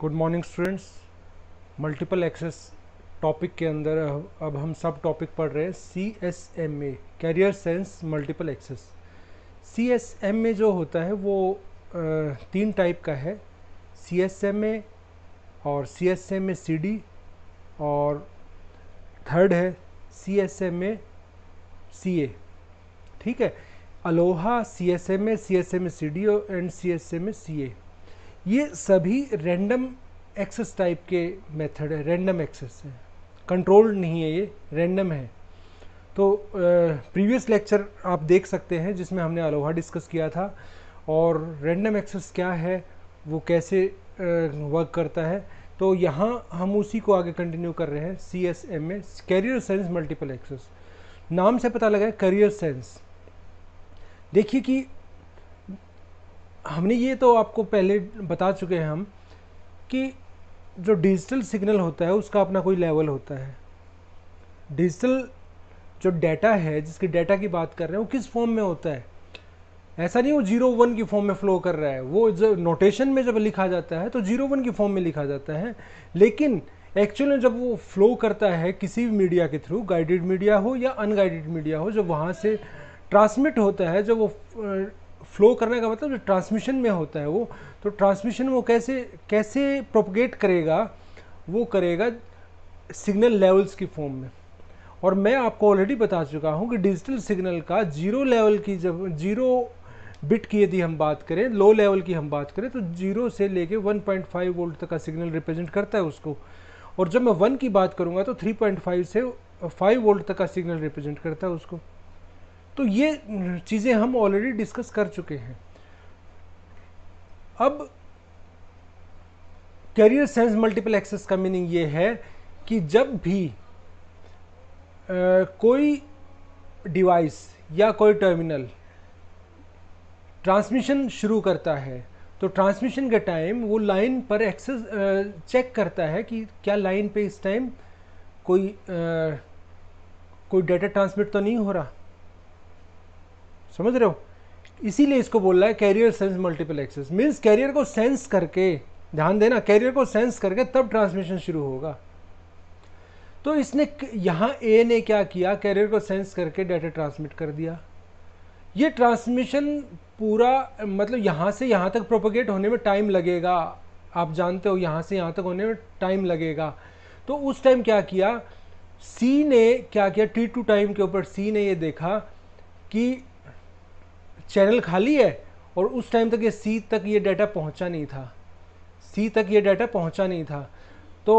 good morning students multiple access topic के अंदर अब हम सब टॉपिक पढ़ रहे हैं C S M A carrier sense multiple access C S M A जो होता है वो तीन टाइप का है सी एस एम ए और C S M A C D और थर्ड है C S M A C A ठीक है ALOHA C S M A C S M A C D and C S M A C A ये सभी random access type के method है random access है controlled नहीं है ये रैंडम है तो प्रीवियस लेक्चर आप देख सकते हैं जिसमें हमने अलोहा डिस्कस किया था और रैंडम एक्सेस क्या है वो कैसे वर्क करता है तो यहाँ हम उसी को आगे कंटिन्यू कर रहे हैं C S M A carrier sense multiple access नाम से पता लगा है करियर सेंस देखिए कि हमने ये तो आपको पहले बता चुके हैं हम कि जो डिजिटल सिग्नल होता है उसका अपना कोई लेवल होता है डिजिटल जो डाटा है जिसके डाटा की बात कर रहे हैं वो किस फॉर्म में होता है ऐसा नहीं वो जीरो वन की फॉर्म में फ्लो कर रहा है वो जब नोटेशन में जब लिखा जाता है तो जीरो वन की फॉर्म में लिखा जाता है लेकिन एक्चुअल में जब वो फ्लो करता है किसी भी मीडिया के थ्रू गाइडेड मीडिया हो या अनगाइडेड मीडिया हो जब वहाँ से ट्रांसमिट होता है जब वो फ्लो करने का मतलब जो ट्रांसमिशन में होता है वो तो ट्रांसमिशन वो कैसे कैसे प्रोपगेट करेगा वो करेगा सिग्नल लेवल्स की फॉर्म में और मैं आपको ऑलरेडी बता चुका हूँ कि डिजिटल सिग्नल का जीरो लेवल की जब जीरो बिट की यदि हम बात करें लो लेवल की हम बात करें तो जीरो से लेके 1.5 वोल्ट तक का सिग्नल रिप्रेजेंट करता है उसको और जब मैं वन की बात करूँगा तो 3.5 से 5 वोल्ट तक का सिग्नल रिप्रेजेंट करता है उसको तो ये चीज़ें हम ऑलरेडी डिस्कस कर चुके हैं अब कैरियर सेंस मल्टीपल एक्सेस का मीनिंग ये है कि जब भी आ, कोई डिवाइस या कोई टर्मिनल ट्रांसमिशन शुरू करता है तो ट्रांसमिशन के टाइम वो लाइन पर एक्सेस चेक करता है कि क्या लाइन पे इस टाइम कोई आ, कोई डाटा ट्रांसमिट तो नहीं हो रहा समझ रहे हो इसीलिए इसको बोल रहा है carrier sense multiple access means carrier को सेंस करके ध्यान देना कैरियर को सेंस करके तब ट्रांसमिशन शुरू होगा तो इसने यहाँ ए ने क्या किया कैरियर को सेंस करके डाटा ट्रांसमिट कर दिया ये ट्रांसमिशन पूरा मतलब यहाँ से यहाँ तक प्रोपोगेट होने में टाइम लगेगा आप जानते हो यहाँ से यहाँ तक होने में टाइम लगेगा तो उस टाइम क्या किया सी ने क्या किया टी टू टाइम के ऊपर सी ने ये देखा कि चैनल खाली है और उस टाइम तक ये सी तक ये डाटा पहुंचा नहीं था सी तक ये डाटा पहुंचा नहीं था तो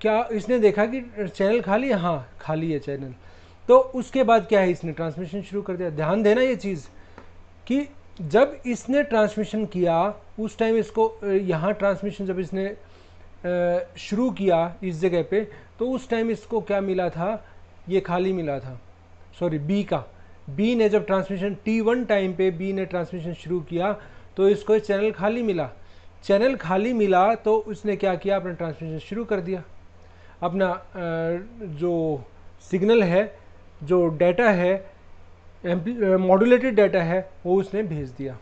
क्या इसने देखा कि चैनल खाली है हाँ खाली है चैनल तो उसके बाद क्या है इसने ट्रांसमिशन शुरू कर दिया ध्यान देना ये चीज़ कि जब इसने ट्रांसमिशन किया उस टाइम इसको यहाँ ट्रांसमिशन जब इसने शुरू किया इस जगह पे तो उस टाइम इसको क्या मिला था ये खाली मिला था सॉरी बी का बी ने जब ट्रांसमिशन टी वन टाइम पे बी ने ट्रांसमिशन शुरू किया तो इसको चैनल खाली मिला चैनल खाली मिला तो उसने क्या किया अपना ट्रांसमिशन शुरू कर दिया अपना जो सिग्नल है जो डाटा है मॉड्यूलेटेड डाटा है वो उसने भेज दिया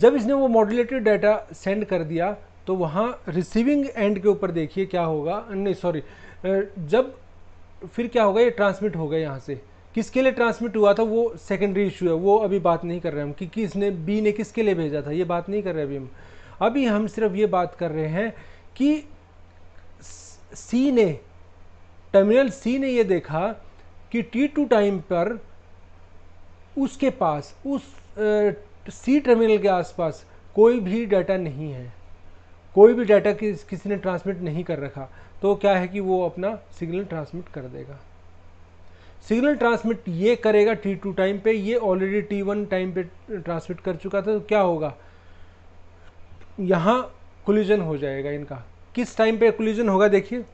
जब इसने वो मॉड्यूलेटेड डाटा सेंड कर दिया तो वहाँ रिसीविंग एंड के ऊपर देखिए क्या होगा नहीं सॉरी जब फिर क्या होगा ये ट्रांसमिट होगा यहाँ से किसके लिए ट्रांसमिट हुआ था वो सेकेंडरी इशू है वो अभी बात नहीं कर रहे हम कि किसने बी ने किसके लिए भेजा था ये बात नहीं कर रहे अभी हम अभी हम सिर्फ ये बात कर रहे हैं कि सी ने टर्मिनल सी ने ये देखा कि टी टू टाइम पर उसके पास उस सी टर्मिनल के आसपास कोई भी डाटा नहीं है कोई भी डाटा किस, किसी ने ट्रांसमिट नहीं कर रखा तो क्या है कि वो अपना सिग्नल ट्रांसमिट कर देगा सिग्नल ट्रांसमिट ये करेगा टी टू टाइम पे ये ऑलरेडी टी वन टाइम पे ट्रांसमिट कर चुका था तो क्या होगा यहाँ कोलिजन हो जाएगा इनका किस टाइम पे कोलिजन होगा देखिए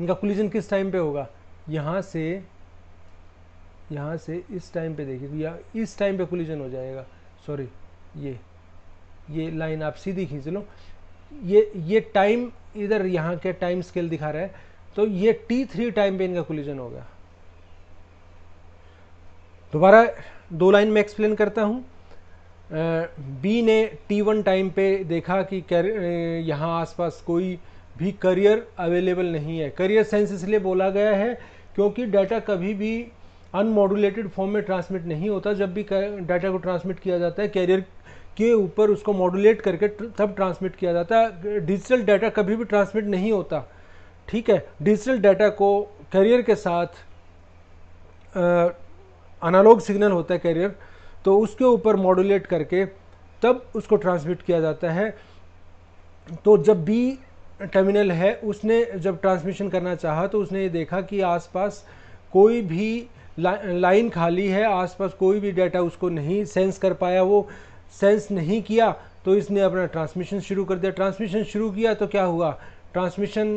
इनका कोलिजन किस टाइम पे होगा यहाँ से यहाँ से इस टाइम पे देखिए या इस टाइम पे कोलिजन हो जाएगा सॉरी ये ये लाइन आप सीधी खींच लो ये ये टाइम इधर यहाँ के टाइम स्केल दिखा रहा है तो ये टी थ्री टाइम पे इनका कोलिजन हो गया दोबारा दो लाइन में एक्सप्लेन करता हूँ बी ने टी वन टाइम पे देखा कि यहाँ आसपास कोई भी करियर अवेलेबल नहीं है करियर सेंस इसलिए बोला गया है क्योंकि डाटा कभी भी अनमॉडुलेटेड फॉर्म में ट्रांसमिट नहीं होता जब भी डाटा को ट्रांसमिट किया जाता है कैरियर के ऊपर उसको मॉडुलेट करके तब ट्रांसमिट किया जाता है डिजिटल डाटा कभी भी ट्रांसमिट नहीं होता ठीक है डिजिटल डाटा को करियर के साथ अनालॉग सिग्नल होता है कैरियर तो उसके ऊपर मॉडुलेट करके तब उसको ट्रांसमिट किया जाता है तो जब बी टर्मिनल है उसने जब ट्रांसमिशन करना चाहा तो उसने ये देखा कि आसपास कोई भी ला, लाइन खाली है आसपास कोई भी डाटा उसको नहीं सेंस कर पाया वो सेंस नहीं किया तो इसने अपना ट्रांसमिशन शुरू कर दिया ट्रांसमिशन शुरू किया तो क्या हुआ ट्रांसमिशन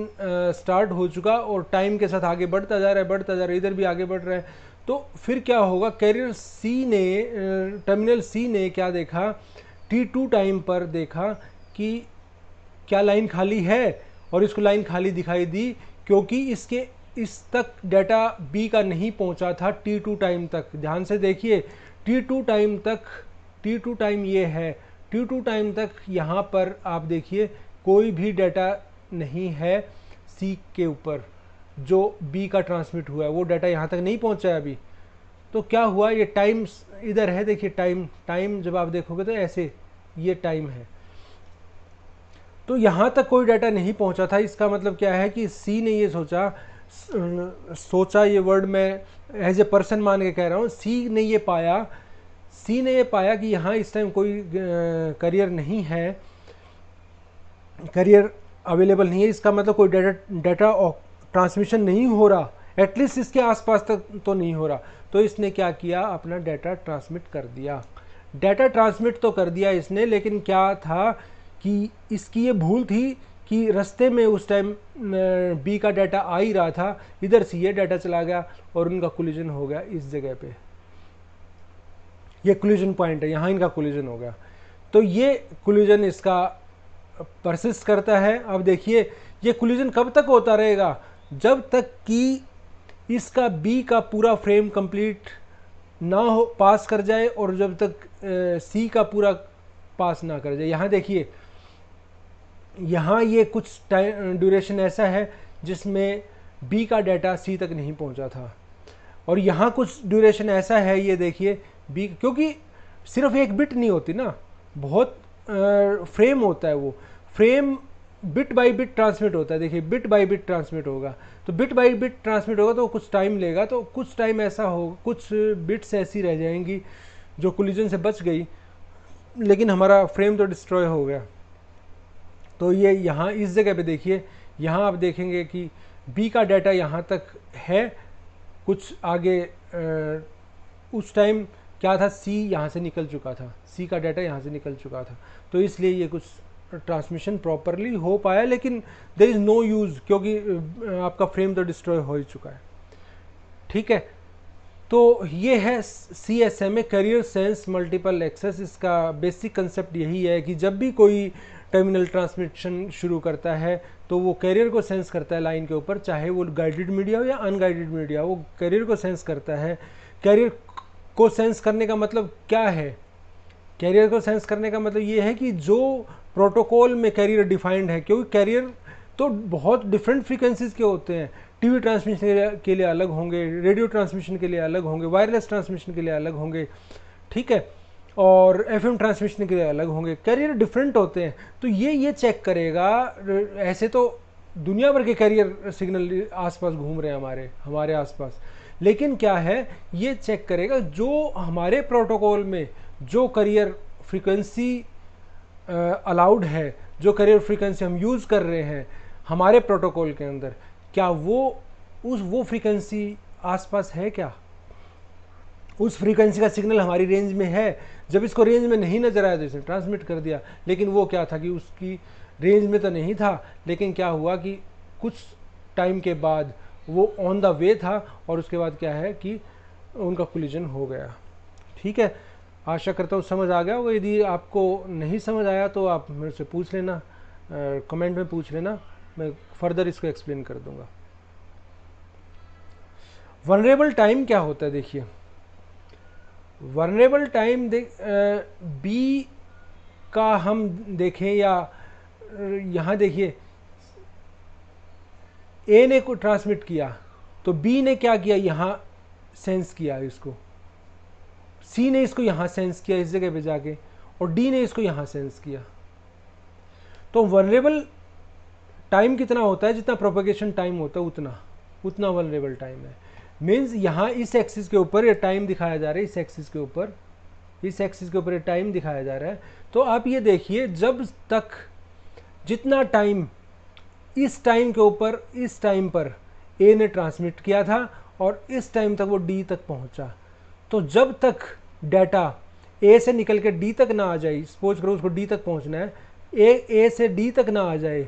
स्टार्ट हो चुका और टाइम के साथ आगे बढ़ता जा रहा है बढ़ता जा रहा है इधर भी आगे बढ़ रहा है तो फिर क्या होगा कैरियर सी ने टर्मिनल सी ने क्या देखा टी टू टाइम पर देखा कि क्या लाइन खाली है और इसको लाइन खाली दिखाई दी क्योंकि इसके इस तक डाटा बी का नहीं पहुंचा था टी टू टाइम तक ध्यान से देखिए टी टू टाइम तक टी टू टाइम ये है टी टू टाइम तक यहाँ पर आप देखिए कोई भी डाटा नहीं है सी के ऊपर जो बी का ट्रांसमिट हुआ है वो डाटा यहाँ तक नहीं पहुँचा है अभी तो क्या हुआ ये टाइम इधर है देखिए टाइम टाइम जब आप देखोगे तो ऐसे ये टाइम है तो यहाँ तक कोई डाटा नहीं पहुँचा था इसका मतलब क्या है कि सी ने ये सोचा सोचा ये वर्ड मैं एज ए पर्सन मान के कह रहा हूँ सी ने ये पाया सी ने ये पाया कि यहाँ इस टाइम कोई करियर नहीं है करियर अवेलेबल नहीं है इसका मतलब कोई डाटा डाटा ट्रांसमिशन नहीं हो रहा एटलीस्ट इसके आसपास तक तो नहीं हो रहा तो इसने क्या किया अपना डाटा ट्रांसमिट कर दिया डाटा ट्रांसमिट तो कर दिया इसने लेकिन क्या था कि इसकी ये भूल थी कि रस्ते में उस टाइम बी का डाटा आ ही रहा था इधर से ये डाटा चला गया और उनका कोलिजन हो गया इस जगह पे ये कोलिजन पॉइंट है यहाँ इनका कोलिजन हो गया तो ये कोलिजन इसका परसिस्ट करता है अब देखिए ये कोलिजन कब तक होता रहेगा जब तक कि इसका बी का पूरा फ्रेम कंप्लीट ना हो पास कर जाए और जब तक सी का पूरा पास ना कर जाए यहाँ देखिए यहाँ ये कुछ टाइम ड्यूरेशन ऐसा है जिसमें बी का डाटा सी तक नहीं पहुँचा था और यहाँ कुछ ड्यूरेशन ऐसा है ये देखिए बी क्योंकि सिर्फ एक बिट नहीं होती ना बहुत आ, फ्रेम होता है वो frame bit by bit transmit होता है देखिए बिट बाय बिट ट्रांसमिट होगा तो बिट बाय बिट ट्रांसमिट होगा तो कुछ टाइम लेगा तो कुछ टाइम ऐसा होगा कुछ बिट्स ऐसी रह जाएंगी जो कोलिजन से बच गई लेकिन हमारा फ्रेम तो डिस्ट्रॉय हो गया तो ये यहाँ इस जगह पे देखिए यहाँ आप देखेंगे कि बी का डाटा यहाँ तक है कुछ आगे आ, उस टाइम क्या था सी यहाँ से निकल चुका था सी का डाटा यहाँ से निकल चुका था तो इसलिए ये कुछ ट्रांसमिशन प्रॉपरली हो पाया लेकिन देर इज़ नो यूज़ क्योंकि आपका फ्रेम तो डिस्ट्रॉय हो ही चुका है ठीक है तो ये है C S M A carrier sense multiple access इसका बेसिक कंसेप्ट यही है कि जब भी कोई टर्मिनल ट्रांसमिशन शुरू करता है तो वो कैरियर को सेंस करता है लाइन के ऊपर चाहे वो गाइडेड मीडिया हो या अनगाइडेड मीडिया वो कैरियर को सेंस करता है कैरियर को सेंस करने का मतलब क्या है कैरियर को सेंस करने का मतलब ये है कि जो प्रोटोकॉल में कैरियर डिफाइंड है क्योंकि कैरियर तो बहुत डिफरेंट फ्रीक्वेंसीज के होते हैं टीवी ट्रांसमिशन के लिए अलग होंगे रेडियो ट्रांसमिशन के लिए अलग होंगे वायरलेस ट्रांसमिशन के लिए अलग होंगे ठीक है और एफएम ट्रांसमिशन के लिए अलग होंगे कैरियर डिफरेंट होते हैं तो ये ये चेक करेगा ऐसे तो दुनिया भर के कैरियर सिग्नल आसपास घूम रहे हैं हमारे हमारे आसपास लेकिन क्या है ये चेक करेगा जो हमारे प्रोटोकॉल में जो करियर फ्रीक्वेंसी अलाउड है जो करियर फ्रीक्वेंसी हम यूज़ कर रहे हैं हमारे प्रोटोकॉल के अंदर क्या वो उस वो फ्रीक्वेंसी आसपास है क्या उस फ्रीक्वेंसी का सिग्नल हमारी रेंज में है जब इसको रेंज में नहीं नज़र आया तो इसने ट्रांसमिट कर दिया लेकिन वो क्या था कि उसकी रेंज में तो नहीं था लेकिन क्या हुआ कि कुछ टाइम के बाद वो ऑन द वे था और उसके बाद क्या है कि उनका कोलिजन हो गया ठीक है आशा करता हूँ समझ आ गया वो यदि आपको नहीं समझ आया तो आप मेरे से पूछ लेना कमेंट में पूछ लेना मैं फर्दर इसको एक्सप्लेन कर दूंगा वनरेबल टाइम क्या होता है देखिए वर्नेबल टाइम बी का हम देखें या यहाँ देखिए ए ने को ट्रांसमिट किया तो बी ने क्या किया यहाँ सेंस किया इसको सी ने इसको यहाँ सेंस किया इस जगह पे जाके और डी ने इसको यहाँ सेंस किया तो वनरेबल टाइम कितना होता है जितना प्रोपोगेशन टाइम होता है उतना उतना वनरेबल टाइम है मीन्स यहाँ इस एक्सिस के ऊपर टाइम दिखाया जा रहा है इस एक्सिस के ऊपर इस एक्सिस के ऊपर टाइम दिखाया जा रहा है तो आप ये देखिए जब तक जितना टाइम इस टाइम के ऊपर इस टाइम पर ए ने ट्रांसमिट किया था और इस टाइम तक वो डी तक पहुंचा तो जब तक डाटा ए से निकल के डी तक ना आ जाए सपोज करो उसको डी तक पहुंचना है ए ए से डी तक ना आ जाए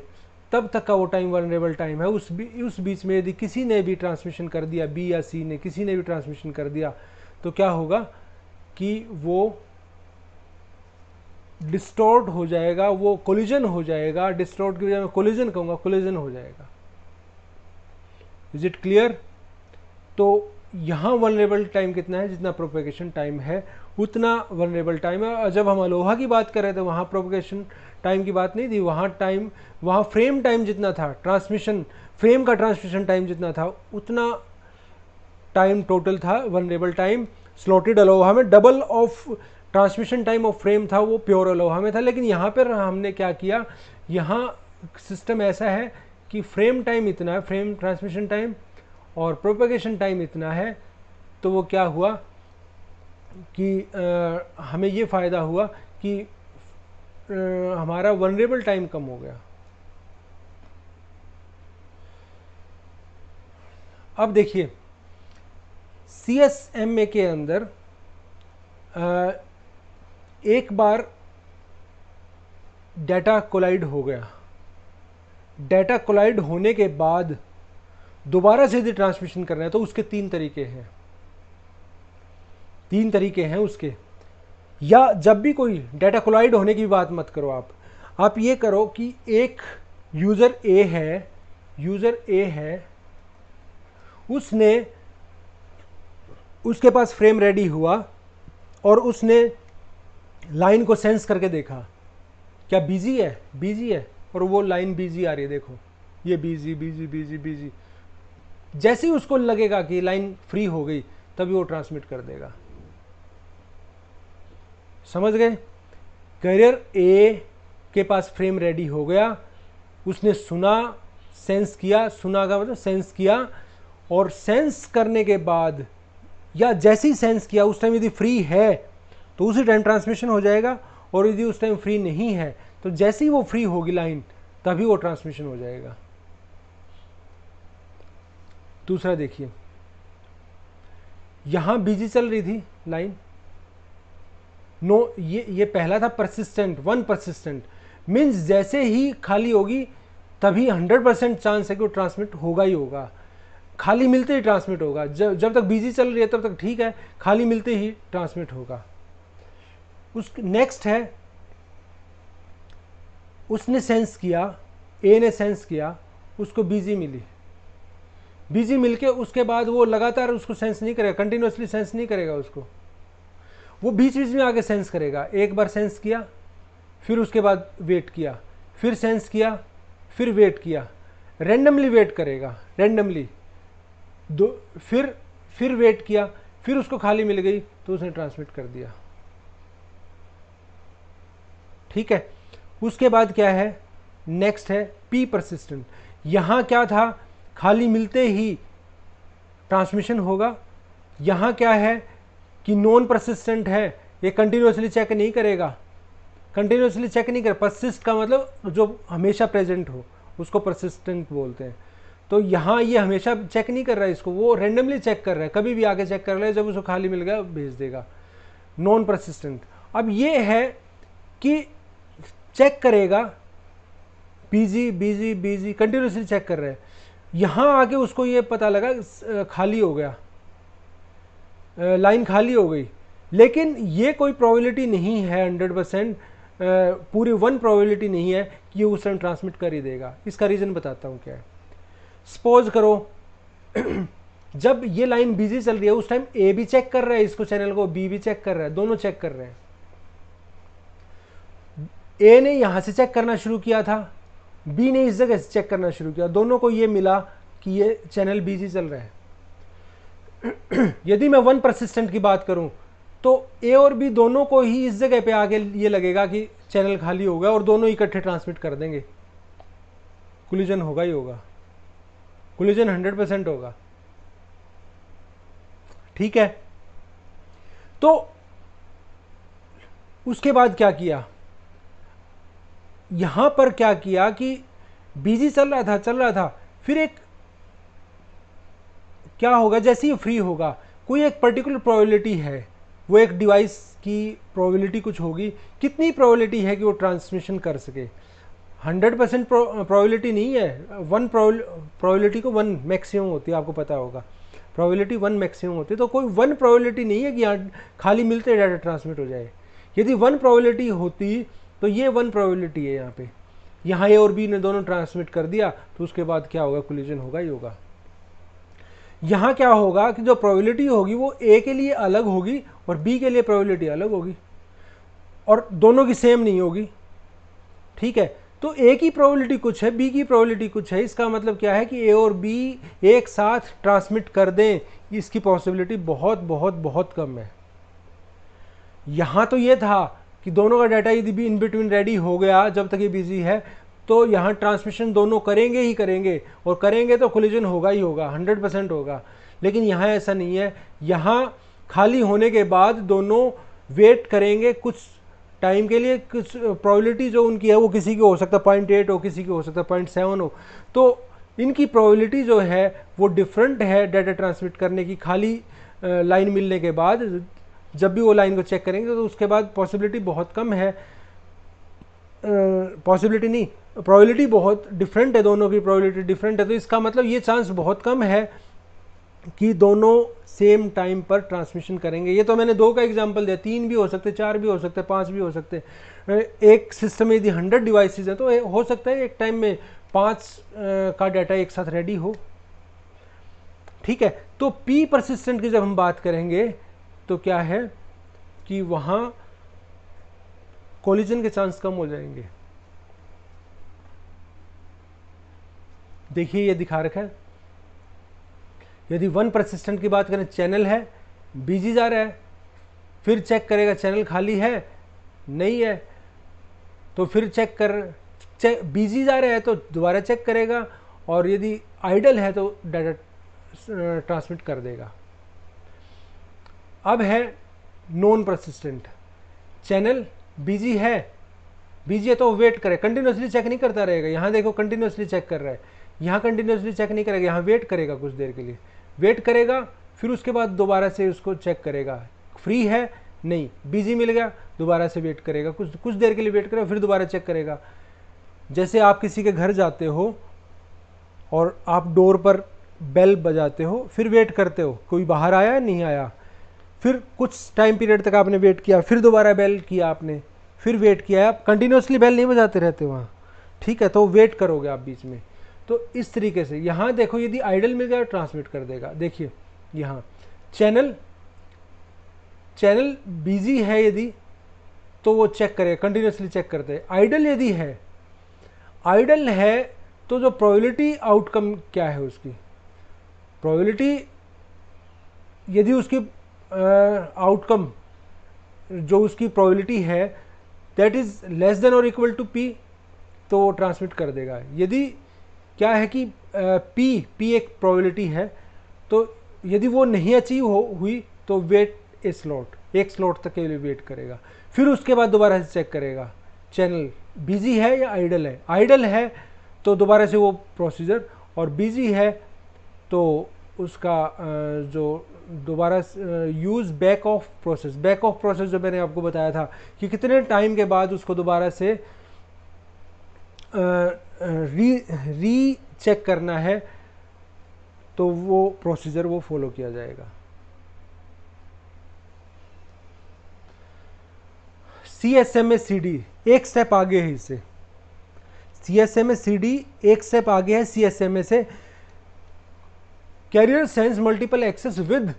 तब तक का वो टाइम वनरेबल टाइम है उस बी, उस बीच में यदि किसी ने भी ट्रांसमिशन कर दिया बी या सी ने किसी ने भी ट्रांसमिशन कर दिया तो क्या होगा कि वो डिस्टोर्ट हो जाएगा वो कोलिजन हो जाएगा डिस्टोर्ट की वजह मैं कोलिजन कहूँगा कोलिजन हो जाएगा इज इट क्लियर तो यहाँ वनरेबल टाइम कितना है जितना प्रोपोगेशन टाइम है उतना वनरेबल टाइम है और जब हम अलोहा की बात करें तो वहाँ प्रोपोगेशन टाइम की बात नहीं थी वहाँ टाइम वहाँ फ्रेम टाइम जितना था ट्रांसमिशन फ्रेम का ट्रांसमिशन टाइम जितना था उतना टाइम टोटल था वनरेबल टाइम स्लॉटेड अलोहा में double of transmission time of frame था वो प्योर अलोहा में था लेकिन यहाँ पर हमने क्या किया यहाँ सिस्टम ऐसा है कि फ्रेम टाइम इतना है फ्रेम ट्रांसमिशन टाइम और प्रोपेगेशन टाइम इतना है तो वो क्या हुआ कि आ, हमें ये फ़ायदा हुआ कि आ, हमारा वनरेबल टाइम कम हो गया अब देखिए सी एस एम ए के अंदर आ, एक बार डाटा कोलाइड हो गया डाटा कोलाइड होने के बाद दोबारा से यदि ट्रांसमिशन करना है तो उसके तीन तरीके हैं तीन तरीके हैं उसके या जब भी कोई डाटा कोलाइड होने की बात मत करो आप आप ये करो कि एक यूज़र ए है यूज़र ए है उसने उसके पास फ्रेम रेडी हुआ और उसने लाइन को सेंस करके देखा क्या बिजी है बिजी है और वो लाइन बिजी आ रही है देखो ये बिजी बिजी बिजी बिजी जैसे ही उसको लगेगा कि लाइन फ्री हो गई तभी वो ट्रांसमिट कर देगा समझ गए करियर ए के पास फ्रेम रेडी हो गया उसने सुना सेंस किया सुना का मतलब सेंस किया और सेंस करने के बाद या जैसे ही सेंस किया उस टाइम यदि फ्री है तो उसी टाइम ट्रांसमिशन हो जाएगा और यदि उस टाइम फ्री नहीं है तो जैसे ही वो फ्री होगी लाइन तभी वो ट्रांसमिशन हो जाएगा दूसरा देखिए यहां बिजी चल रही थी लाइन नो ये ये पहला था परसिस्टेंट वन परसिस्टेंट मींस जैसे ही खाली होगी तभी 100 परसेंट चांस है कि वो ट्रांसमिट होगा ही होगा खाली मिलते ही ट्रांसमिट होगा जब जब तक बिजी चल रही है तब तक ठीक है खाली मिलते ही ट्रांसमिट होगा उस नेक्स्ट है उसने सेंस किया ए ने सेंस किया उसको बिजी मिली बिजी मिलके उसके बाद वो लगातार उसको सेंस नहीं करेगा कंटिन्यूसली सेंस नहीं करेगा उसको वो बीच बीच में आगे सेंस करेगा एक बार सेंस किया फिर उसके बाद वेट किया फिर सेंस किया फिर वेट किया रेंडमली वेट करेगा रेंडमली दो फिर फिर वेट किया फिर उसको खाली मिल गई तो उसने ट्रांसमिट कर दिया ठीक है उसके बाद क्या है नेक्स्ट है पी परसिस्टेंट यहां क्या था खाली मिलते ही ट्रांसमिशन होगा यहाँ क्या है कि नॉन परसिस्टेंट है ये कंटिन्यूसली चेक नहीं करेगा कंटिन्यूसली चेक नहीं कर परसिस्ट का मतलब जो हमेशा प्रेजेंट हो उसको परसिस्टेंट बोलते हैं तो यहाँ ये हमेशा चेक नहीं कर रहा है इसको वो रेंडमली चेक कर रहा है कभी भी आके चेक कर रहा है जब उसको खाली मिल गया भेज देगा नॉन परसिस्टेंट अब ये है कि चेक करेगा बीजी बीजी बीजी कंटिन्यूसली चेक कर रहा है यहाँ आके उसको ये पता लगा खाली हो गया लाइन खाली हो गई लेकिन ये कोई प्रोबेबिलिटी नहीं है हंड्रेड परसेंट पूरी वन प्रोबेबिलिटी नहीं है कि ये उस टाइम ट्रांसमिट कर ही देगा इसका रीज़न बताता हूँ क्या है सपोज करो जब ये लाइन बिजी चल रही है उस टाइम ए भी चेक कर रहा है इसको चैनल को बी भी चेक कर रहा है दोनों चेक कर रहे हैं ए ने यहाँ से चेक करना शुरू किया था बी ने इस जगह से चेक करना शुरू किया दोनों को ये मिला कि ये चैनल बिजी चल रहा है यदि मैं वन परसिस्टेंट की बात करूं तो ए और बी दोनों को ही इस जगह पे आगे ये लगेगा कि चैनल खाली होगा और दोनों इकट्ठे ट्रांसमिट कर देंगे कुलिजन होगा ही होगा कुलिजन हंड्रेड परसेंट होगा ठीक है तो उसके बाद क्या किया यहाँ पर क्या किया कि बिजी चल रहा था चल रहा था फिर एक क्या होगा जैसे ही फ्री होगा कोई एक पर्टिकुलर प्रोबेबिलिटी है वो एक डिवाइस की प्रोबेबिलिटी कुछ होगी कितनी प्रोबेबिलिटी है कि वो ट्रांसमिशन कर सके 100 परसेंट प्रोबेबिलिटी नहीं है वन प्रोबेबिलिटी को वन मैक्सिमम होती है आपको पता होगा प्रोबेबिलिटी वन मैक्सिमम होती है तो कोई वन प्रोबेबिलिटी नहीं है कि यहाँ खाली मिलते डाटा ट्रांसमिट हो जाए यदि वन प्रोबेबिलिटी होती तो ये वन प्रोबेबिलिटी है यहाँ पे यहाँ ए और बी ने दोनों ट्रांसमिट कर दिया तो उसके बाद क्या होगा कोलिजन होगा ही होगा यहाँ क्या होगा कि जो प्रोबेबिलिटी होगी वो ए के लिए अलग होगी और बी के लिए प्रोबेबिलिटी अलग होगी और दोनों की सेम नहीं होगी ठीक है तो ए की प्रोबेबिलिटी कुछ है बी की प्रोबेबिलिटी कुछ है इसका मतलब क्या है कि ए और बी एक साथ ट्रांसमिट कर दें इसकी पॉसिबिलिटी बहुत बहुत बहुत कम है यहाँ तो ये था कि दोनों का डाटा यदि भी इन बिटवीन रेडी हो गया जब तक ये बिजी है तो यहाँ ट्रांसमिशन दोनों करेंगे ही करेंगे और करेंगे तो कोलिजन होगा ही होगा हंड्रेड परसेंट होगा लेकिन यहाँ ऐसा नहीं है यहाँ खाली होने के बाद दोनों वेट करेंगे कुछ टाइम के लिए कुछ प्रॉबिलिटी जो उनकी है वो किसी की हो सकता है पॉइंट एट हो किसी की हो सकता है पॉइंट सेवन हो तो इनकी प्रॉबिलिटी जो है वो डिफरेंट है डाटा ट्रांसमिट करने की खाली लाइन मिलने के बाद जब भी वो लाइन को चेक करेंगे तो उसके बाद पॉसिबिलिटी बहुत कम है पॉसिबिलिटी uh, नहीं प्रोबेबिलिटी बहुत डिफरेंट है दोनों की प्रोबेबिलिटी डिफरेंट है तो इसका मतलब ये चांस बहुत कम है कि दोनों सेम टाइम पर ट्रांसमिशन करेंगे ये तो मैंने दो का एग्जांपल दिया तीन भी हो सकते चार भी हो सकते पांच भी हो सकते एक सिस्टम में यदि हंड्रेड डिवाइसेज हैं तो हो सकता है एक टाइम में पाँच का डाटा एक साथ रेडी हो ठीक है तो पी परसिस्टेंट की जब हम बात करेंगे तो क्या है कि वहाँ कोलिजन के चांस कम हो जाएंगे देखिए ये दिखा रखा है यदि वन परसिस्टेंट की बात करें चैनल है बिजी जा रहा है फिर चेक करेगा चैनल खाली है नहीं है तो फिर चेक कर चेक बिजी जा रहा है तो दोबारा चेक करेगा और यदि आइडल है तो डाटा ट्रांसमिट uh, कर देगा अब है नॉन प्रसिस्टेंट चैनल बिजी है बिजी है तो वेट करे कंटिन्यूसली चेक नहीं करता रहेगा यहाँ देखो कंटिन्यूसली चेक कर रहा है यहाँ कंटिन्यूसली चेक नहीं करेगा यहाँ वेट करेगा कुछ देर के लिए वेट करेगा फिर उसके बाद दोबारा से उसको चेक करेगा फ्री है नहीं बिजी मिल गया दोबारा से वेट करेगा कुछ कुछ देर के लिए वेट करेगा फिर दोबारा चेक करेगा जैसे आप किसी के घर जाते हो और आप डोर पर बेल बजाते हो फिर वेट करते हो कोई बाहर आया नहीं आया फिर कुछ टाइम पीरियड तक आपने वेट किया फिर दोबारा बेल किया आपने फिर वेट किया आप कंटिन्यूसली बेल नहीं बजाते रहते वहाँ ठीक है तो वेट करोगे आप बीच में तो इस तरीके से यहाँ देखो यदि आइडल मिल गया ट्रांसमिट तो कर देगा देखिए यहाँ चैनल चैनल बिजी है यदि तो वो चेक करे कंटिन्यूसली चेक करते हैं आइडल यदि है आइडल है तो जो प्रोबेबिलिटी आउटकम क्या है उसकी प्रोबेबिलिटी यदि उसकी आउटकम uh, जो उसकी प्रोबेबिलिटी है दैट इज़ लेस देन और इक्वल टू पी तो वो ट्रांसमिट कर देगा यदि क्या है कि पी uh, पी एक प्रोबेबिलिटी है तो यदि वो नहीं अचीव हो हुई तो वेट ए स्लॉट एक स्लॉट तक के लिए वेट करेगा फिर उसके बाद दोबारा से चेक करेगा चैनल बिजी है या आइडल है आइडल है तो दोबारा से वो प्रोसीजर और बिजी है तो उसका जो दोबारा use back off process back off process जो मैंने आपको बताया था कि कितने टाइम के बाद उसको दोबारा से री री चेक करना है तो वो प्रोसीजर वो फॉलो किया जाएगा C S M A C D एक स्टेप आगे है इससे C S M A C D एक स्टेप आगे है सी एस एम ए से carrier sense multiple access with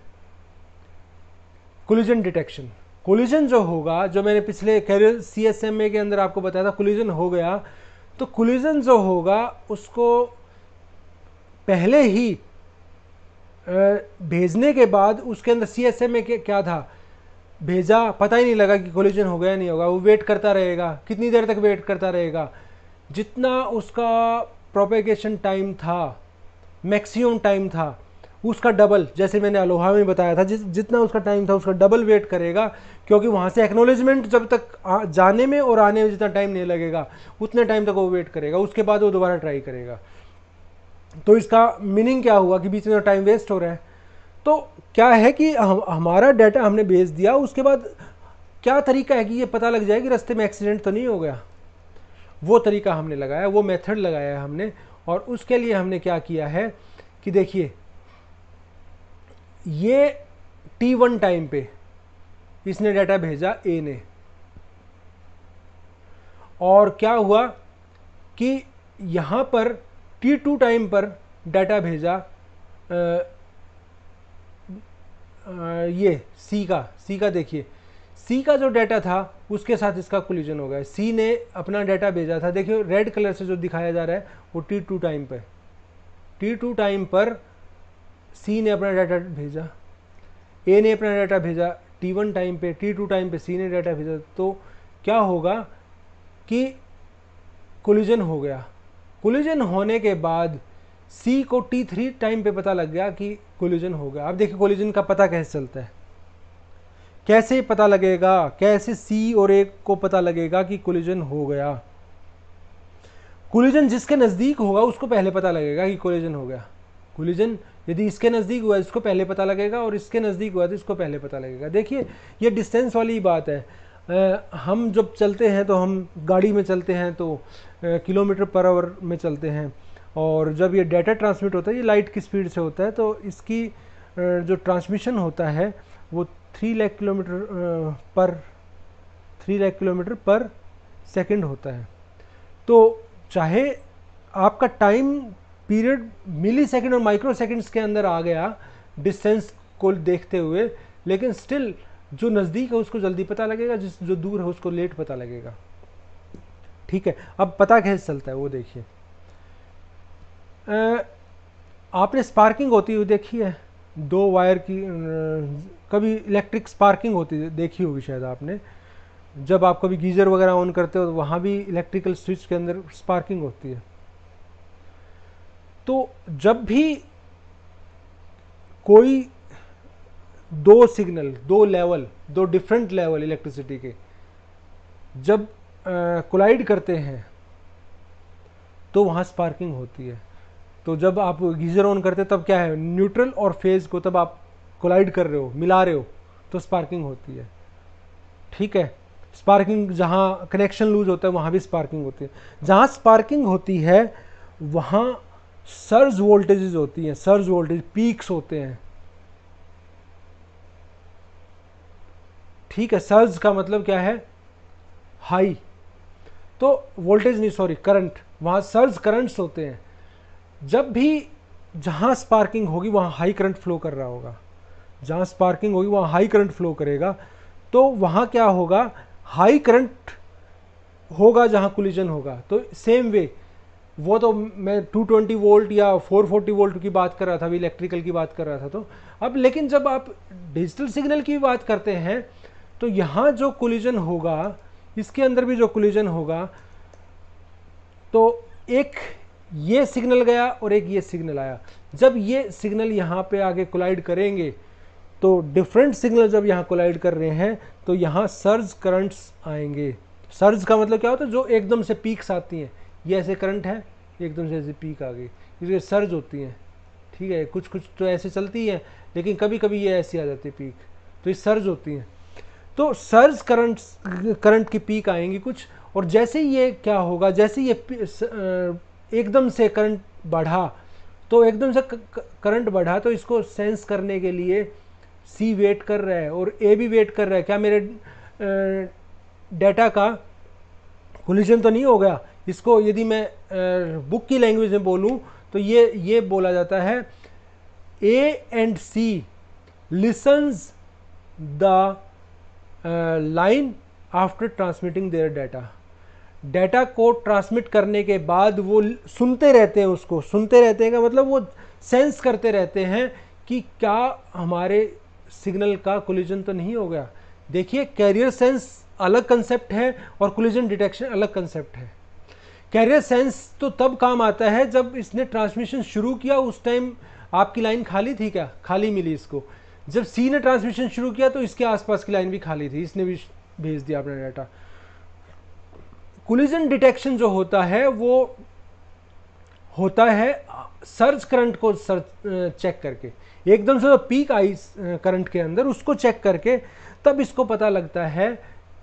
collision detection collision जो होगा जो मैंने पिछले carrier C S M A के अंदर आपको बताया था कोलिजन हो गया तो कोलिजन जो होगा उसको पहले ही भेजने के बाद उसके अंदर सी एस एम ए क्या था भेजा पता ही नहीं लगा कि कोलिजन हो गया नहीं होगा वो वेट करता रहेगा कितनी देर तक वेट करता रहेगा जितना उसका प्रोपेगेशन टाइम था मैक्सिमम टाइम था उसका डबल जैसे मैंने अलोहा में बताया था जिस जितना उसका टाइम था उसका डबल वेट करेगा क्योंकि वहाँ से एक्नोलेजमेंट जब तक जाने में और आने में जितना टाइम नहीं लगेगा उतने टाइम तक वो वेट करेगा उसके बाद वो दोबारा ट्राई करेगा तो इसका मीनिंग क्या हुआ कि बीच में टाइम वेस्ट हो रहा है तो क्या है कि हम हमारा डाटा हमने भेज दिया उसके बाद क्या तरीका है कि ये पता लग जाए कि रस्ते में एक्सीडेंट तो नहीं हो गया वो तरीका हमने लगाया वो मेथड लगाया हमने और उसके लिए हमने क्या किया है कि देखिए ये T1 टाइम पे इसने डाटा भेजा ए ने और क्या हुआ कि यहाँ पर T2 टाइम पर डाटा भेजा आ, आ, ये सी का सी का देखिए सी का जो डाटा था उसके साथ इसका कोलिजन हो गया सी ने अपना डाटा भेजा था देखिए रेड कलर से जो दिखाया जा रहा है वो टी टू टाइम पर टी टू टाइम पर सी ने अपना डाटा भेजा ए ने अपना डाटा भेजा टी वन टाइम पे टी टू टाइम पे सी ने डाटा भेजा तो क्या होगा कि कोलिजन हो गया कोलिजन होने के बाद सी को टी थ्री टाइम पे पता लग गया कि कोलिजन हो गया अब देखिए कोलिजन का पता कैसे चलता है कैसे पता लगेगा कैसे सी और ए को पता लगेगा कि कोलिजन हो गया कोलिजन जिसके नज़दीक होगा उसको पहले पता लगेगा कि कोलिजन हो गया कोलिजन यदि इसके नज़दीक हुआ इसको पहले पता लगेगा और इसके नज़दीक हुआ तो इसको पहले पता लगेगा देखिए ये डिस्टेंस वाली बात है आ, हम जब चलते हैं तो हम गाड़ी में चलते हैं तो किलोमीटर पर आवर में चलते हैं और जब ये डाटा ट्रांसमिट होता है ये लाइट की स्पीड से होता है तो इसकी जो ट्रांसमिशन होता है वो थ्री लाख किलोमीटर पर थ्री लाख किलोमीटर पर सेकंड होता है तो चाहे आपका टाइम पीरियड मिली सेकेंड और माइक्रो सेकेंड्स के अंदर आ गया डिस्टेंस को देखते हुए लेकिन स्टिल जो नज़दीक है उसको जल्दी पता लगेगा जिस जो दूर है उसको लेट पता लगेगा ठीक है अब पता कैसे चलता है वो देखिए आपने स्पार्किंग होती हुई देखी है दो वायर की कभी इलेक्ट्रिक स्पार्किंग होती देखी होगी शायद आपने जब आप कभी गीज़र वगैरह ऑन करते हो तो वहाँ भी इलेक्ट्रिकल स्विच के अंदर स्पार्किंग होती है तो जब भी कोई दो सिग्नल दो लेवल दो डिफरेंट लेवल इलेक्ट्रिसिटी के जब कोलाइड करते हैं तो वहाँ स्पार्किंग होती है तो जब आप गीज़र ऑन करते तब क्या है न्यूट्रल और फेज़ को तब आप कोलाइड कर रहे हो मिला रहे हो तो स्पार्किंग होती है ठीक है स्पार्किंग जहाँ कनेक्शन लूज होता है वहाँ भी स्पार्किंग होती है जहाँ स्पार्किंग होती है वहाँ सर्ज वोल्टेज होती हैं सर्ज वोल्टेज पीक्स होते हैं ठीक है सर्ज का मतलब क्या है हाई तो वोल्टेज नहीं सॉरी करंट वहाँ सर्ज करंट्स होते हैं जब भी जहाँ स्पार्किंग होगी वहाँ हाई करंट फ्लो कर रहा होगा जहाँ स्पार्किंग होगी वहाँ हाई करंट फ्लो करेगा तो वहाँ क्या होगा हाई करंट होगा जहाँ कुलिजन होगा तो सेम वे वो तो मैं 220 वोल्ट या 440 वोल्ट की बात कर रहा था अभी इलेक्ट्रिकल की बात कर रहा था तो अब लेकिन जब आप डिजिटल सिग्नल की बात करते हैं तो यहाँ जो कुलिजन होगा इसके अंदर भी जो कुलिजन होगा तो एक ये सिग्नल गया और एक ये सिग्नल आया जब ये सिग्नल यहाँ पे आगे कोलाइड करेंगे तो डिफरेंट सिग्नल जब यहाँ कोलाइड कर रहे हैं तो यहाँ सर्ज करंट्स आएंगे सर्ज का मतलब क्या होता है जो एकदम से पीक्स आती हैं ये ऐसे करंट है एकदम से ऐसे पीक आ गई इसलिए सर्ज होती हैं ठीक है कुछ कुछ तो ऐसे चलती है लेकिन कभी कभी ये ऐसी आ जाती है पीक तो ये सर्ज होती हैं तो सर्ज करंट करंट की पीक आएंगी कुछ और जैसे ये क्या होगा जैसे ये एकदम से करंट बढ़ा तो एकदम से करंट बढ़ा तो इसको सेंस करने के लिए सी वेट कर रहा है और ए भी वेट कर रहा है क्या मेरे डेटा का कोलिजन तो नहीं हो गया इसको यदि मैं बुक की लैंग्वेज में बोलूं तो ये ये बोला जाता है A and C listens the line after transmitting their data data को ट्रांसमिट करने के बाद वो सुनते रहते हैं उसको सुनते रहते हैं का मतलब वो सेंस करते रहते हैं कि क्या हमारे सिग्नल का कोलिजन तो नहीं हो गया देखिए कैरियर सेंस अलग कंसेप्ट है और कोलिजन डिटेक्शन अलग कंसेप्ट है कैरियर सेंस तो तब काम आता है जब इसने ट्रांसमिशन शुरू किया उस टाइम आपकी लाइन खाली थी क्या खाली मिली इसको जब सी ने ट्रांसमिशन शुरू किया तो इसके आसपास की लाइन भी खाली थी इसने भी भेज दिया अपना डाटा कुलिजन डिटेक्शन जो होता है वो होता है सर्च करंट को सर्च चेक करके एकदम से जो पीक आई करंट के अंदर उसको चेक करके तब इसको पता लगता है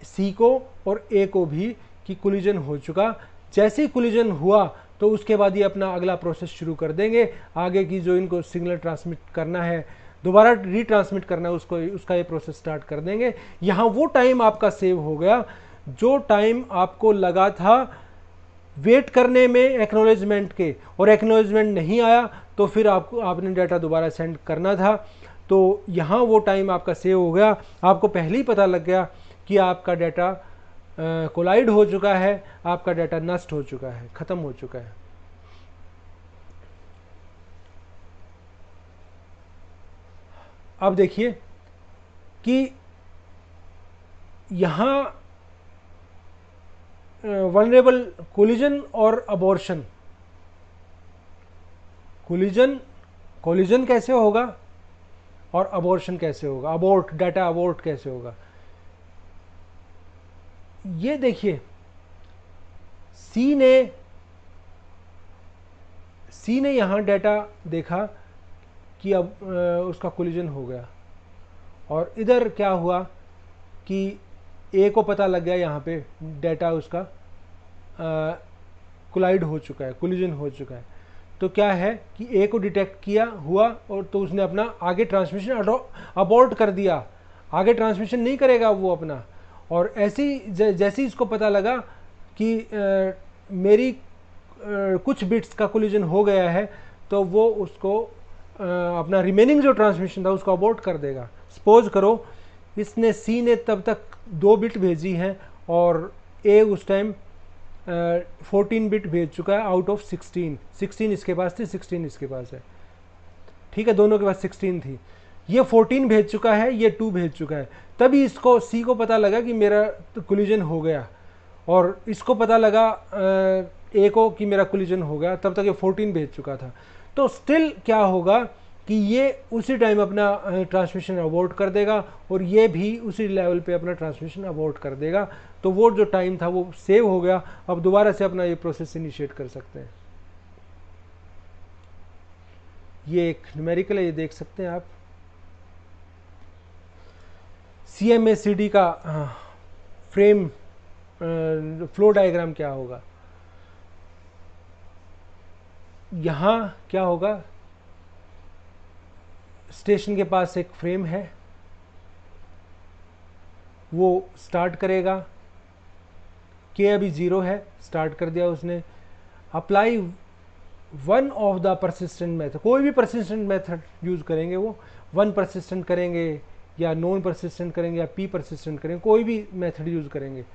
सी को और ए को भी कि कुलिजन हो चुका जैसे ही कुलिजन हुआ तो उसके बाद ये अपना अगला प्रोसेस शुरू कर देंगे आगे की जो इनको सिग्नल ट्रांसमिट करना है दोबारा रिट्रांसमिट करना है उसको उसका ये प्रोसेस स्टार्ट कर देंगे यहाँ वो टाइम आपका सेव हो गया जो टाइम आपको लगा था वेट करने में एक्नोलेजमेंट के और एक्नोलेजमेंट नहीं आया तो फिर आपको आपने डाटा दोबारा सेंड करना था तो यहाँ वो टाइम आपका सेव हो गया आपको पहले ही पता लग गया कि आपका डाटा कोलाइड हो चुका है आपका डाटा नष्ट हो चुका है ख़त्म हो चुका है अब देखिए कि यहाँ वनरेबल कोलिजन और अबॉर्शन कोलिजन कोलिजन कैसे होगा और अबॉर्शन कैसे होगा अबोर्ट डाटा अबॉर्ट कैसे होगा ये देखिए सी ने सी ने यहां डाटा देखा कि अब उसका कोलिजन हो गया और इधर क्या हुआ कि ए को पता लग गया यहाँ पे डेटा उसका कोलाइड हो चुका है कोलिजन हो चुका है तो क्या है कि ए को डिटेक्ट किया हुआ और तो उसने अपना आगे ट्रांसमिशन अबॉर्ट कर दिया आगे ट्रांसमिशन नहीं करेगा वो अपना और ऐसी जैसे इसको पता लगा कि आ, मेरी आ, कुछ बिट्स का कोलिजन हो गया है तो वो उसको आ, अपना रिमेनिंग जो ट्रांसमिशन था उसको अबॉर्ट कर देगा सपोज करो इसने सी ने तब तक दो बिट भेजी हैं और ए उस टाइम फोर्टीन बिट भेज चुका है आउट ऑफ सिक्सटीन सिक्सटीन इसके पास थी सिक्सटीन इसके पास है ठीक है दोनों के पास सिक्सटीन थी ये फोर्टीन भेज चुका है ये टू भेज चुका है तभी इसको सी को पता लगा कि मेरा कोलिजन तो हो गया और इसको पता लगा ए को कि मेरा कोलिजन हो गया तब तक ये फोर्टीन भेज चुका था तो स्टिल क्या होगा कि ये उसी टाइम अपना ट्रांसमिशन अवॉर्ड कर देगा और ये भी उसी लेवल पे अपना ट्रांसमिशन अवॉर्ड कर देगा तो वो जो टाइम था वो सेव हो गया अब दोबारा से अपना ये प्रोसेस इनिशिएट कर सकते हैं ये एक न्यूमेरिकल है ये देख सकते हैं आप C M S C D का फ्रेम फ्लो डायग्राम क्या होगा यहाँ क्या होगा स्टेशन के पास एक फ्रेम है वो स्टार्ट करेगा के अभी ज़ीरो है स्टार्ट कर दिया उसने apply one of the persistent method कोई भी परसिस्टेंट मेथड यूज़ करेंगे वो वन परसिस्टेंट करेंगे या नॉन परसिस्टेंट करेंगे या पी परसिस्टेंट करेंगे कोई भी मेथड यूज़ करेंगे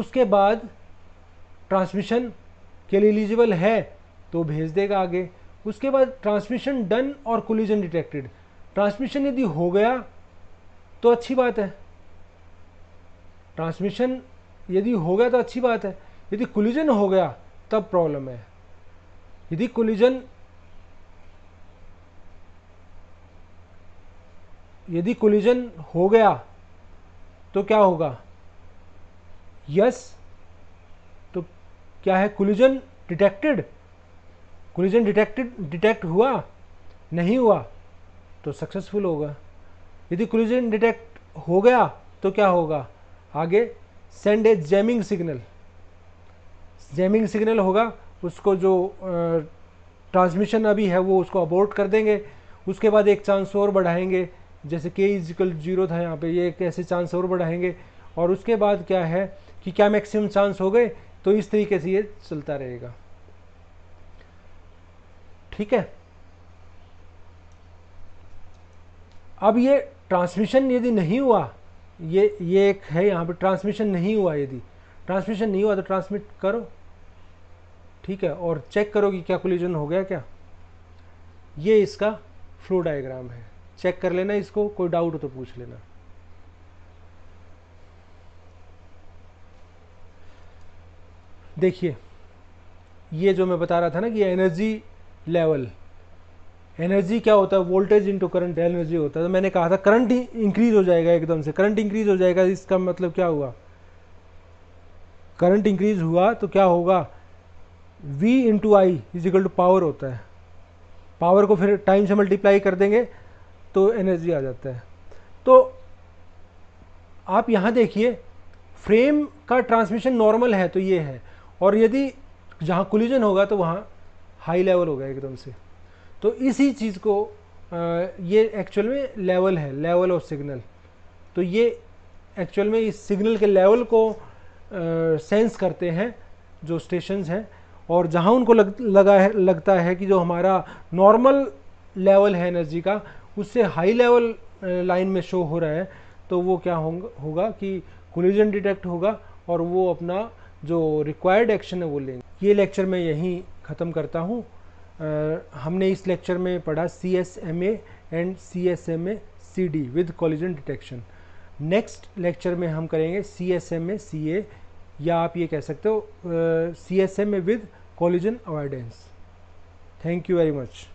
उसके बाद ट्रांसमिशन के लिए एलिजिबल है तो भेज देगा आगे उसके बाद ट्रांसमिशन डन और कोलिजन डिटेक्टेड ट्रांसमिशन यदि हो गया तो अच्छी बात है ट्रांसमिशन यदि हो गया तो अच्छी बात है यदि कोलिजन हो गया तब प्रॉब्लम है यदि कोलिजन यदि कोलिजन हो गया तो क्या होगा यस तो क्या है collision detected collision detected detect हुआ नहीं हुआ तो सक्सेसफुल होगा यदि क्लूजन डिटेक्ट हो गया तो क्या होगा आगे send a jamming signal jamming signal होगा उसको जो ट्रांसमिशन अभी है वो उसको अबोर्ट कर देंगे उसके बाद एक चांस और बढ़ाएंगे जैसे के इजिकल जीरो था यहाँ पे ये एक ऐसे चांस और बढ़ाएंगे और उसके बाद क्या है कि क्या मैक्सिमम चांस हो गए तो इस तरीके से ये चलता रहेगा ठीक है अब ये ट्रांसमिशन यदि नहीं हुआ ये ये एक है यहाँ पे ट्रांसमिशन नहीं हुआ यदि ट्रांसमिशन नहीं हुआ तो ट्रांसमिट करो ठीक है और चेक करो कि क्या कोलिजन हो गया क्या ये इसका फ्लो डायग्राम है चेक कर लेना इसको कोई डाउट हो तो पूछ लेना देखिए ये जो मैं बता रहा था ना कि एनर्जी लेवल एनर्जी क्या होता है वोल्टेज इंटू करंट एनर्जी होता है तो मैंने कहा था करंट इंक्रीज हो जाएगा एकदम से करंट इंक्रीज हो जाएगा इसका मतलब क्या हुआ करंट इंक्रीज हुआ तो क्या होगा V into I is equal to power होता है पावर को फिर टाइम से मल्टीप्लाई कर देंगे तो एनर्जी आ जाता है तो आप यहाँ देखिए फ्रेम का ट्रांसमिशन नॉर्मल है तो ये है और यदि जहाँ कुलिजन होगा तो वहाँ हाई लेवल होगा एकदम से तो इसी चीज़ को ये एक्चुअल में लेवल है लेवल ऑफ सिग्नल तो ये एक्चुअल में इस सिग्नल के लेवल को सेंस करते हैं जो स्टेशंस हैं और जहाँ उनको लग लगा है लगता है कि जो हमारा नॉर्मल लेवल है एनर्जी का उससे हाई लेवल लाइन में शो हो रहा है तो वो क्या होगा होगा कि कोलिजन डिटेक्ट होगा और वो अपना जो रिक्वायर्ड एक्शन है वो लेंगे ये लेक्चर मैं यहीं ख़त्म करता हूँ हमने इस लेक्चर में पढ़ा C S M A and C S M A C D with collision detection next lecture में हम करेंगे सी एस एम ए सी ए या आप ये कह सकते हो C S M A with collision avoidance thank you very much